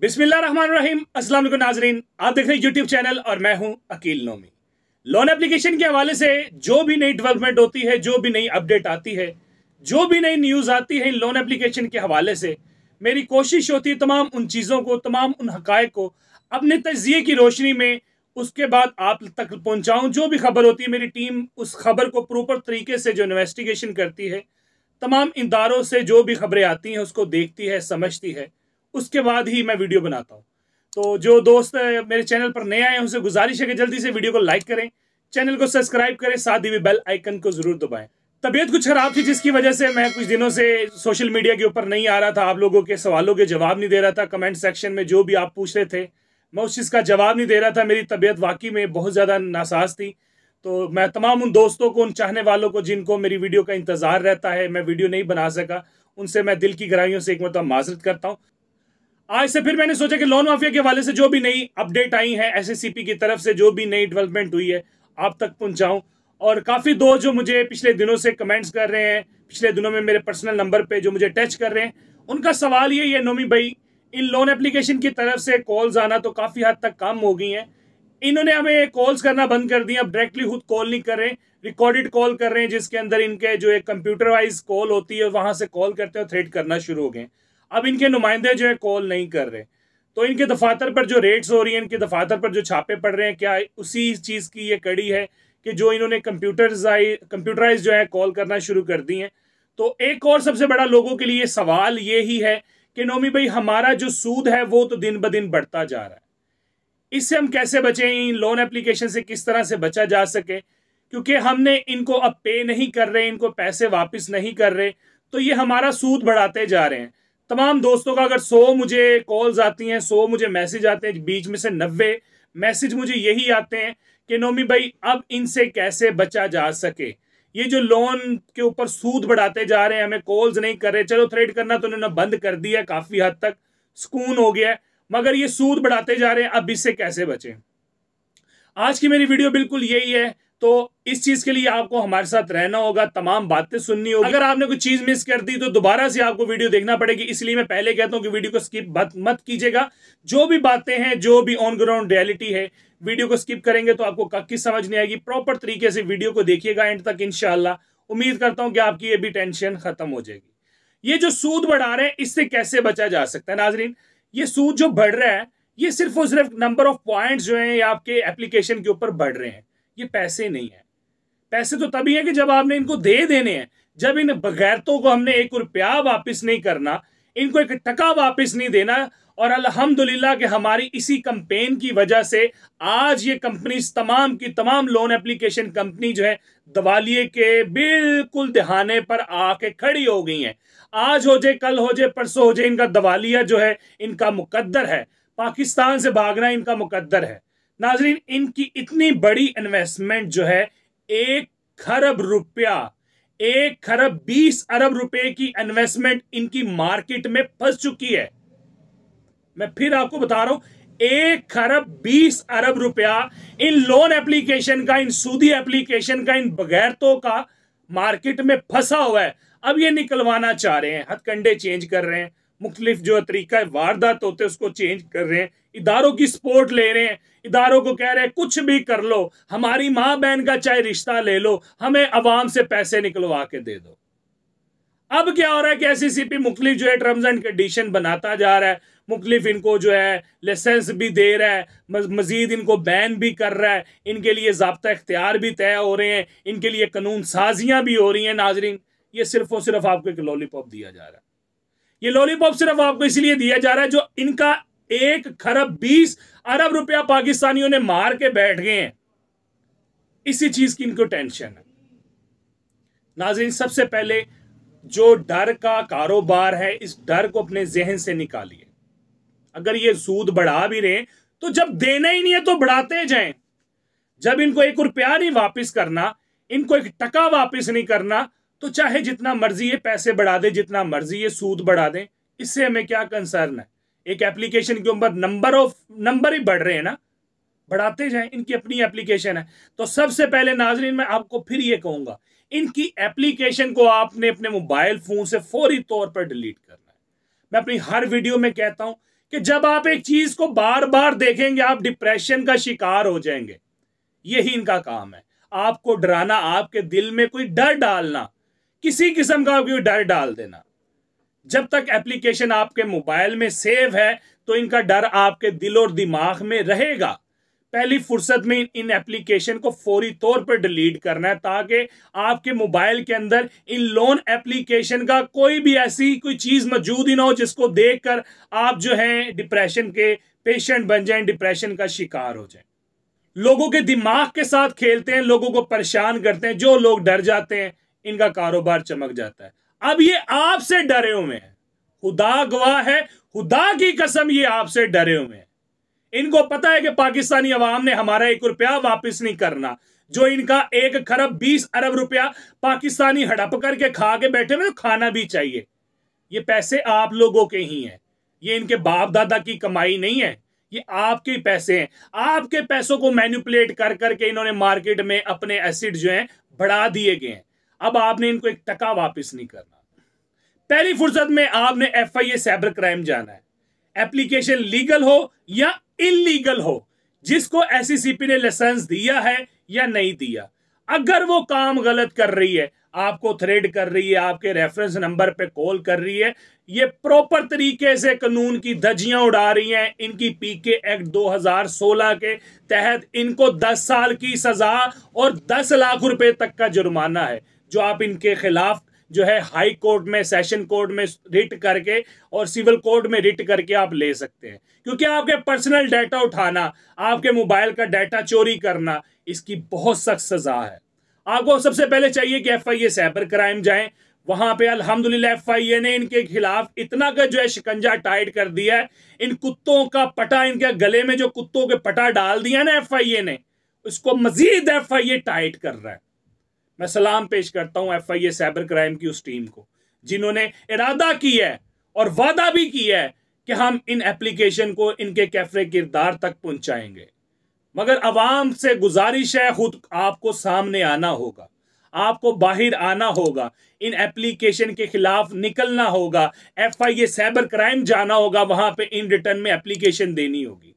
बिस्मिल्लाम असल नाजरीन आप देख रहे हैं यूट्यूब चैनल और मैं हूं अकील नोमी लोन एप्लीकेशन के हवाले से जो भी नई डेवलपमेंट होती है जो भी नई अपडेट आती है जो भी नई न्यूज़ आती है इन लोन एप्लीकेशन के हवाले से मेरी कोशिश होती है तमाम उन चीज़ों को तमाम उन हक़ को अपने तजिए की रोशनी में उसके बाद आप तक पहुँचाऊँ जो भी खबर होती है मेरी टीम उस खबर को प्रॉपर तरीके से जो इन्वेस्टिगेशन करती है तमाम इदारों से जो भी खबरें आती हैं उसको देखती है समझती है उसके बाद ही मैं वीडियो बनाता हूँ तो जो दोस्त मेरे चैनल पर नए आए उनसे गुजारिश है कि जल्दी से वीडियो को लाइक करें चैनल को सब्सक्राइब करें साथ ही बेल आइकन को जरूर दबाएं तबीयत कुछ खराब थी जिसकी वजह से मैं कुछ दिनों से सोशल मीडिया के ऊपर नहीं आ रहा था आप लोगों के सवालों के जवाब नहीं दे रहा था कमेंट सेक्शन में जो भी आप पूछ रहे थे मैं उस चीज़ का जवाब नहीं दे रहा था मेरी तबीयत वाकई में बहुत ज़्यादा नासाज थी तो मैं तमाम उन दोस्तों को उन चाहने वालों को जिनको मेरी वीडियो का इंतज़ार रहता है मैं वीडियो नहीं बना सका उनसे मैं दिल की गहराइयों से एक मतलब माजरत करता हूँ आज से फिर मैंने सोचा कि लोन माफिया के हवाले से जो भी नई अपडेट आई है एसएससीपी की तरफ से जो भी नई डेवलपमेंट हुई है आप तक पहुंचाऊं और काफ़ी दो जो मुझे पिछले दिनों से कमेंट्स कर रहे हैं पिछले दिनों में मेरे पर्सनल नंबर पे जो मुझे टच कर रहे हैं उनका सवाल ये है नोमी भाई इन लोन एप्लीकेशन की तरफ से कॉल्स आना तो काफ़ी हद तक कम हो गई है इन्होंने हमें कॉल्स करना बंद कर दिया अब डायरेक्टली खुद कॉल नहीं कर रहे रिकॉर्डेड कॉल कर रहे हैं जिसके अंदर इनके जो एक कंप्यूटरवाइज कॉल होती है वहां से कॉल करते हैं थ्रेड करना शुरू हो गए अब इनके नुमाइंदे जो है कॉल नहीं कर रहे तो इनके दफातर पर जो रेट्स हो रही हैं इनके दफातर पर जो छापे पड़ रहे हैं क्या उसी चीज़ की ये कड़ी है कि जो इन्होंने कंप्यूटर कंप्यूटराइज जो है कॉल करना शुरू कर दी हैं तो एक और सबसे बड़ा लोगों के लिए सवाल ये ही है कि नोमी भाई हमारा जो सूद है वो तो दिन ब दिन बढ़ता जा रहा है इससे हम कैसे बचें इन लोन एप्लीकेशन से किस तरह से बचा जा सके क्योंकि हमने इनको अब पे नहीं कर रहे इनको पैसे वापस नहीं कर रहे तो ये हमारा सूद बढ़ाते जा रहे हैं तमाम दोस्तों का अगर सौ मुझे कॉल्स आती हैं सो मुझे मैसेज आते हैं बीच में से नब्बे मैसेज मुझे यही आते हैं कि नोमी भाई अब इनसे कैसे बचा जा सके ये जो लोन के ऊपर सूद बढ़ाते जा रहे हैं हमें कॉल्स नहीं कर रहे चलो थ्रेड करना तो उन्होंने बंद कर दिया काफी हद तक सुकून हो गया मगर ये सूद बढ़ाते जा रहे हैं अब इससे कैसे बचें आज की मेरी वीडियो बिल्कुल यही है तो इस चीज के लिए आपको हमारे साथ रहना होगा तमाम बातें सुननी होगी अगर आपने कोई चीज मिस कर दी तो दोबारा से आपको वीडियो देखना पड़ेगी इसलिए मैं पहले कहता हूं कि वीडियो को स्किप मत, कीजिएगा जो भी बातें हैं जो भी ऑन ग्राउंड रियलिटी है वीडियो को स्किप करेंगे तो आपको कक्की समझ नहीं आएगी प्रॉपर तरीके से वीडियो को देखिएगा एंड तक इनशाला उम्मीद करता हूं कि आपकी ये भी टेंशन खत्म हो जाएगी ये जो सूद बढ़ा रहे हैं इससे कैसे बचा जा सकता है नाजरीन ये सूद जो बढ़ रहा है ये सिर्फ और सिर्फ नंबर ऑफ पॉइंट्स जो हैं आपके एप्लीकेशन के ऊपर बढ़ रहे हैं ये पैसे नहीं है पैसे तो तभी है कि जब आपने इनको दे देने हैं जब इन बगैरतों को हमने एक रुपया वापस नहीं करना इनको एक टका वापस नहीं देना और अल्हम्दुलिल्लाह कि हमारी इसी कंपेन की वजह से आज ये कंपनीज तमाम की तमाम लोन एप्लीकेशन कंपनी जो है दवालिए के बिल्कुल दहाने पर आके खड़ी हो गई हैं आज हो जाए कल हो जाए परसों हो जाए इनका दवालिया जो है इनका मुकद्दर है पाकिस्तान से भागना इनका मुकद्दर है नाजरीन इनकी इतनी बड़ी इन्वेस्टमेंट जो है एक खरब रुपया एक खरब बीस अरब रुपए की इन्वेस्टमेंट इनकी मार्केट में फंस चुकी है मैं फिर आपको बता रहा हूं एक खरब बीस अरब रुपया इन लोन एप्लीकेशन का इन सूदी एप्लीकेशन का इन बगैरतों का मार्केट में फंसा हुआ है अब ये निकलवाना चाह रहे हैं हथकंडे चेंज कर रहे हैं मुख्तलिफ जो तरीका वारदात होते हैं उसको चेंज कर रहे हैं इदारों की सपोर्ट ले रहे हैं इदारों को कह रहे हैं कुछ भी कर लो हमारी माँ बहन का चाहे रिश्ता ले लो हमें अवाम से पैसे निकलवा के दे दो अब क्या हो रहा है कि एस सी पी मुख्तलिफ जो है टर्म्स एंड कंडीशन बनाता जा रहा है मुख्तलिफ इनको जो है लाइसेंस भी दे रहा है मजीद इनको बैन भी कर रहा है इनके लिए जबता इख्तियार भी तय हो रहे हैं इनके लिए कानून साजियां भी हो रही हैं नाजरीन ये सिर्फ और सिर्फ आपको एक लॉलीपॉप दिया जा रहा है ये लॉलीपॉप सिर्फ आपको इसलिए दिया जा रहा है जो इनका एक खरब बीस अरब रुपया पाकिस्तानियों ने मार के बैठ गए हैं इसी चीज की इनको टेंशन है नाजरीन सबसे पहले जो डर का कारोबार है इस डर को अपने जहन से निकालिए अगर ये सूद बढ़ा भी रहे तो जब देना ही नहीं है तो बढ़ाते जाएं जब इनको एक रुपया नहीं वापस करना इनको एक टका वापस नहीं करना तो चाहे जितना मर्जी ये पैसे बढ़ा दे जितना मर्जी ये सूद बढ़ा दे इससे हमें क्या कंसर्न है एक एप्लीकेशन के ऊपर नंबर ऑफ नंबर ही बढ़ रहे हैं ना बढ़ाते जाएं इनकी अपनी एप्लीकेशन है तो सबसे पहले नाजरीन मैं आपको फिर ये कहूंगा इनकी एप्लीकेशन को आपने अपने मोबाइल फोन से फौरी तौर पर डिलीट करना है मैं अपनी हर वीडियो में कहता हूं कि जब आप एक चीज को बार बार देखेंगे आप डिप्रेशन का शिकार हो जाएंगे यही इनका काम है आपको डराना आपके दिल में कोई डर डालना किसी किस्म का भी डर डाल देना जब तक एप्लीकेशन आपके मोबाइल में सेव है तो इनका डर आपके दिल और दिमाग में रहेगा पहली फुर्सत में इन एप्लीकेशन को फौरी तौर पर डिलीट करना है ताकि आपके मोबाइल के अंदर इन लोन एप्लीकेशन का कोई भी ऐसी कोई चीज मौजूद ही ना हो जिसको देखकर आप जो है डिप्रेशन के पेशेंट बन जाए डिप्रेशन का शिकार हो जाए लोगों के दिमाग के साथ खेलते हैं लोगों को परेशान करते हैं जो लोग डर जाते हैं इनका कारोबार चमक जाता है अब ये आपसे डरे हुए हैं खुदा गवाह है खुदा की कसम ये आपसे डरे हुए हैं इनको पता है कि पाकिस्तानी अवाम ने हमारा एक रुपया वापस नहीं करना जो इनका एक खरब बीस अरब रुपया पाकिस्तानी हड़प करके खा के बैठे हुए तो खाना भी चाहिए ये पैसे आप लोगों के ही हैं ये इनके बाप दादा की कमाई नहीं है ये आपके पैसे हैं आपके पैसों को मैन्युपुलेट कर करके इन्होंने मार्केट में अपने एसिड जो हैं बढ़ा दिए गए हैं अब आपने इनको एक टका वापस नहीं करना पहली फुर्सत में आपने F I A cyber crime जाना है एप्लीकेशन लीगल हो या इलीगल हो जिसको पी e ने लाइसेंस दिया है या नहीं दिया अगर वो काम गलत कर रही है आपको थ्रेड कर रही है आपके रेफरेंस नंबर पे कॉल कर रही है ये प्रॉपर तरीके से कानून की धजियां उड़ा रही हैं इनकी पीके एक्ट 2016 के तहत इनको 10 साल की सजा और 10 लाख रुपए तक का जुर्माना है जो आप इनके खिलाफ जो है हाई कोर्ट में सेशन कोर्ट में रिट करके और सिविल कोर्ट में रिट करके आप ले सकते हैं क्योंकि आपके पर्सनल डाटा उठाना आपके मोबाइल का डाटा चोरी करना इसकी बहुत सख्त सजा है आपको सबसे पहले चाहिए कि F I A cyber crime जाए वहां पे अल्हम्दुलिल्लाह ए ने इनके खिलाफ इतना का जो है शिकंजा टाइट कर दिया है इन कुत्तों का पटा इनके गले में जो कुत्तों के पटा डाल दिया ना ए ने उसको मजीद ए टाइट कर रहा है मैं सलाम पेश करता हूं ए साइबर क्राइम की उस टीम को जिन्होंने इरादा किया है और वादा भी किया है कि हम इन एप्लीकेशन को इनके कैफरे किरदार तक पहुंचाएंगे मगर अवाम से गुजारिश है खुद आपको सामने आना होगा आपको बाहर आना होगा इन एप्लीकेशन के खिलाफ निकलना होगा F I A cyber crime जाना होगा वहां पे इन रिटर्न में एप्लीकेशन देनी होगी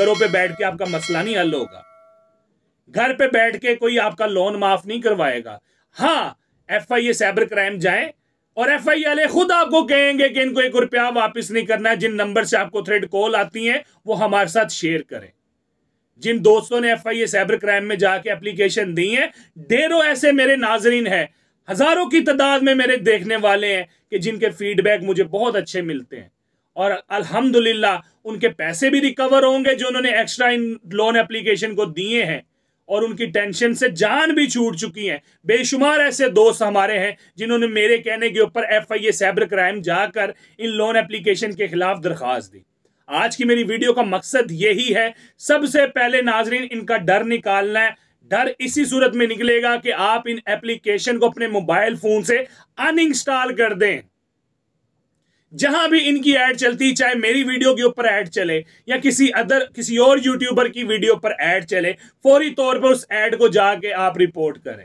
घरों पे बैठ के आपका मसला नहीं हल होगा घर पे बैठ के कोई आपका लोन माफ नहीं करवाएगा हाँ F I A cyber crime जाए और एफ आई वाले खुद आपको कहेंगे कि इनको एक रुपया वापस नहीं करना है जिन नंबर से आपको थ्रेड कॉल आती है वो हमारे साथ शेयर करें जिन दोस्तों ने F I A cyber crime में जाके एप्लीकेशन दी है ढेरों ऐसे मेरे नाजरीन है हजारों की तादाद में मेरे देखने वाले हैं कि जिनके फीडबैक मुझे बहुत अच्छे मिलते हैं और अल्हम्दुलिल्लाह उनके पैसे भी रिकवर होंगे जो उन्होंने एक्स्ट्रा इन लोन एप्लीकेशन को दिए हैं और उनकी टेंशन से जान भी छूट चुकी है बेशुमार ऐसे दोस्त हमारे हैं जिन्होंने मेरे कहने के ऊपर F I A cyber crime जाकर इन लोन एप्लीकेशन के खिलाफ दरखास्त दी आज की मेरी वीडियो का मकसद यही है सबसे पहले नाजरीन इनका डर निकालना है डर इसी सूरत में निकलेगा कि आप इन एप्लीकेशन को अपने मोबाइल फोन से अनइंस्टॉल कर दें जहां भी इनकी एड चलती चाहे मेरी वीडियो के ऊपर एड चले या किसी अदर किसी और यूट्यूबर की वीडियो पर एड चले फौरी तौर पर उस एड को जाके आप रिपोर्ट करें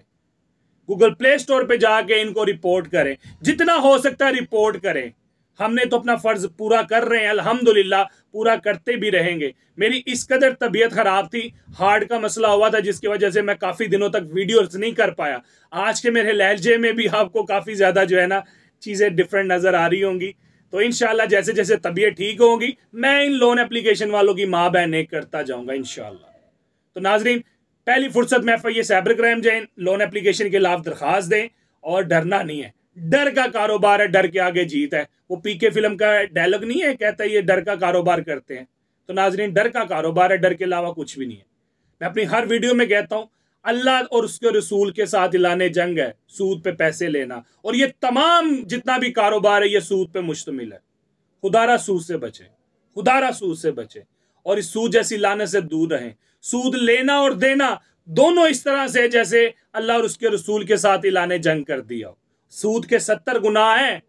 गूगल प्ले स्टोर पर जाके इनको रिपोर्ट करें जितना हो सकता है रिपोर्ट करें हमने तो अपना फर्ज पूरा कर रहे हैं अल्हम्दुलिल्लाह पूरा करते भी रहेंगे मेरी इस कदर तबीयत खराब थी हार्ट का मसला हुआ था जिसकी वजह से मैं काफ़ी दिनों तक वीडियोस नहीं कर पाया आज के मेरे लहजे में भी आपको काफ़ी ज़्यादा जो है ना चीज़ें डिफरेंट नज़र आ रही होंगी तो इनशाला जैसे जैसे तबीयत ठीक होगी मैं इन लोन एप्लीकेशन वालों की माँ बहन एक करता जाऊँगा इनशाला तो नाजरीन पहली फुर्सत में एफ आई साइबर क्राइम जाए लोन एप्लीकेशन के खिलाफ दरखास्त दें और डरना नहीं है डर का कारोबार है डर के आगे जीत है वो पीके फिल्म का डायलॉग नहीं है कहता है ये डर का कारोबार करते हैं तो नाजरीन डर का कारोबार है डर के अलावा कुछ भी नहीं है मैं अपनी हर वीडियो में कहता हूं अल्लाह और उसके रसूल के साथ इलाने जंग है सूद पे पैसे लेना और ये तमाम जितना भी कारोबार है ये सूद पे मुश्तमिल है खुदारा सूद से बचे खुदारा सूद से बचे और इस सूद जैसी लाने से दूर रहें सूद लेना और देना दोनों इस तरह से जैसे अल्लाह और उसके रसूल के साथ इलाने जंग कर दिया हो सूद के सत्तर गुनाह हैं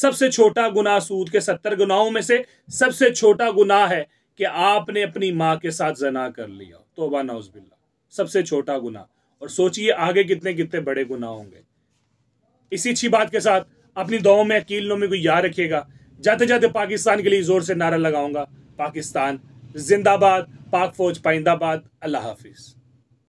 सबसे छोटा गुनाह सूद के सत्तर गुनाहों में से सबसे छोटा गुनाह है कि आपने अपनी माँ के साथ जना कर लिया तो नाउजबिल्ला सबसे छोटा गुनाह और सोचिए आगे कितने कितने बड़े गुनाह होंगे इसी अच्छी बात के साथ अपनी दो में अकीलों में कोई याद रखिएगा जाते जाते पाकिस्तान के लिए जोर से नारा लगाऊंगा पाकिस्तान जिंदाबाद पाक फौज पाइंदाबाद अल्लाह हाफिज़